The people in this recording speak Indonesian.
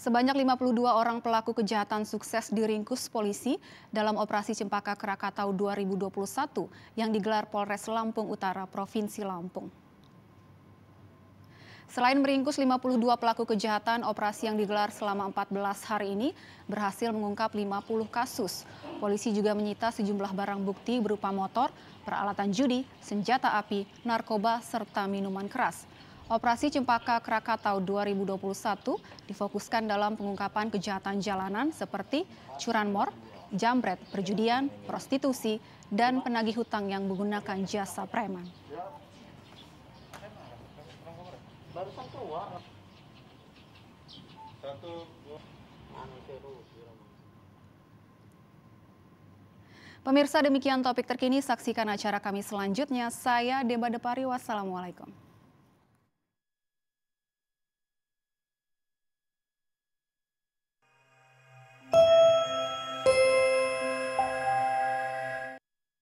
Sebanyak 52 orang pelaku kejahatan sukses diringkus polisi dalam operasi Cempaka Krakatau 2021 yang digelar Polres Lampung Utara, Provinsi Lampung. Selain meringkus 52 pelaku kejahatan, operasi yang digelar selama 14 hari ini berhasil mengungkap 50 kasus. Polisi juga menyita sejumlah barang bukti berupa motor, peralatan judi, senjata api, narkoba, serta minuman keras. Operasi Cempaka Krakatau 2021 difokuskan dalam pengungkapan kejahatan jalanan seperti curanmor, jambret, perjudian, prostitusi, dan penagih hutang yang menggunakan jasa preman. Pemirsa demikian topik terkini, saksikan acara kami selanjutnya. Saya Deba Depari, wassalamualaikum.